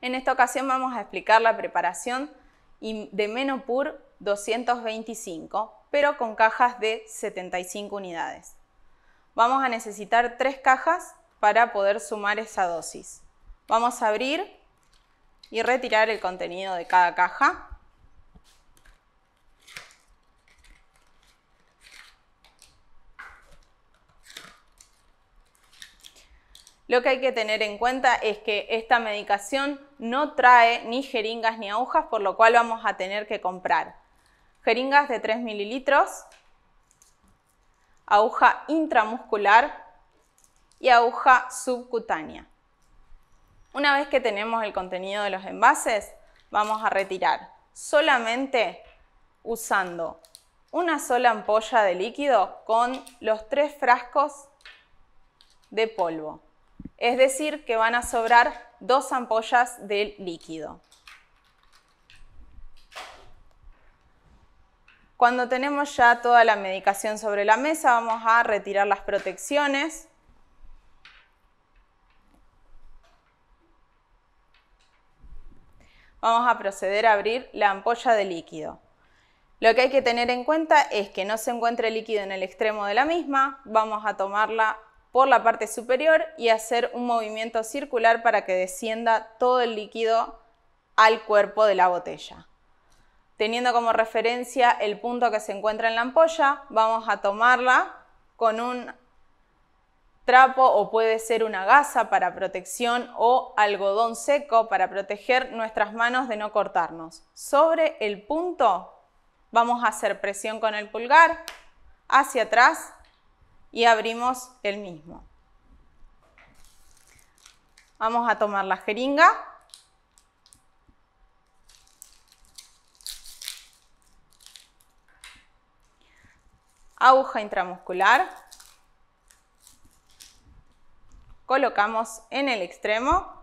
En esta ocasión vamos a explicar la preparación de Menopur 225, pero con cajas de 75 unidades. Vamos a necesitar tres cajas para poder sumar esa dosis. Vamos a abrir y retirar el contenido de cada caja. Lo que hay que tener en cuenta es que esta medicación no trae ni jeringas ni agujas, por lo cual vamos a tener que comprar jeringas de 3 mililitros, aguja intramuscular y aguja subcutánea. Una vez que tenemos el contenido de los envases, vamos a retirar solamente usando una sola ampolla de líquido con los tres frascos de polvo. Es decir, que van a sobrar dos ampollas de líquido. Cuando tenemos ya toda la medicación sobre la mesa, vamos a retirar las protecciones. Vamos a proceder a abrir la ampolla de líquido. Lo que hay que tener en cuenta es que no se encuentre líquido en el extremo de la misma. Vamos a tomarla por la parte superior y hacer un movimiento circular para que descienda todo el líquido al cuerpo de la botella. Teniendo como referencia el punto que se encuentra en la ampolla, vamos a tomarla con un trapo o puede ser una gasa para protección o algodón seco para proteger nuestras manos de no cortarnos. Sobre el punto vamos a hacer presión con el pulgar hacia atrás y abrimos el mismo. Vamos a tomar la jeringa. Aguja intramuscular. Colocamos en el extremo.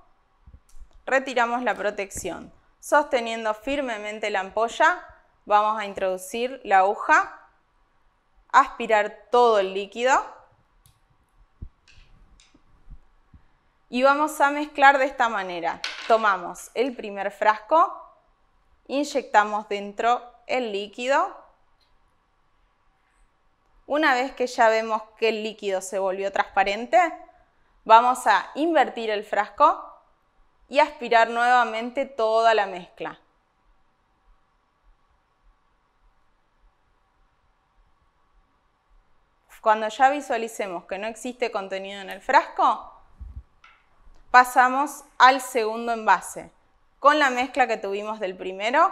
Retiramos la protección. Sosteniendo firmemente la ampolla, vamos a introducir la aguja aspirar todo el líquido y vamos a mezclar de esta manera. Tomamos el primer frasco, inyectamos dentro el líquido. Una vez que ya vemos que el líquido se volvió transparente, vamos a invertir el frasco y aspirar nuevamente toda la mezcla. Cuando ya visualicemos que no existe contenido en el frasco, pasamos al segundo envase. Con la mezcla que tuvimos del primero,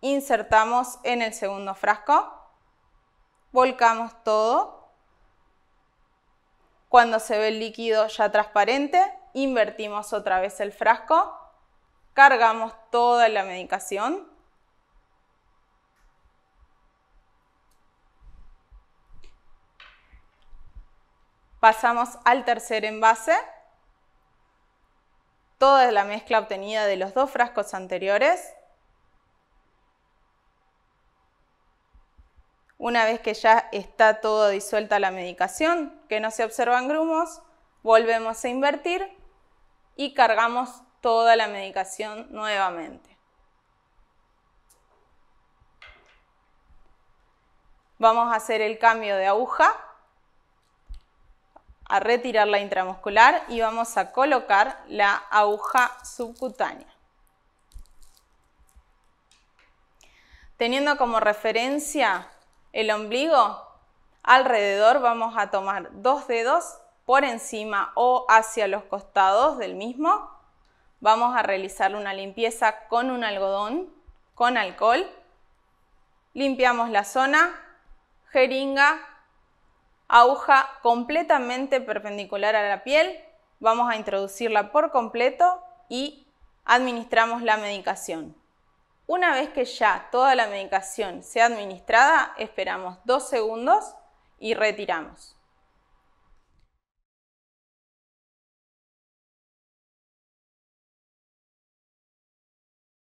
insertamos en el segundo frasco, volcamos todo. Cuando se ve el líquido ya transparente, invertimos otra vez el frasco, cargamos toda la medicación Pasamos al tercer envase. Toda la mezcla obtenida de los dos frascos anteriores. Una vez que ya está todo disuelta la medicación, que no se observan grumos, volvemos a invertir y cargamos toda la medicación nuevamente. Vamos a hacer el cambio de aguja a retirar la intramuscular y vamos a colocar la aguja subcutánea. Teniendo como referencia el ombligo, alrededor vamos a tomar dos dedos por encima o hacia los costados del mismo. Vamos a realizar una limpieza con un algodón, con alcohol. Limpiamos la zona, jeringa, aguja completamente perpendicular a la piel, vamos a introducirla por completo y administramos la medicación. Una vez que ya toda la medicación sea administrada, esperamos dos segundos y retiramos.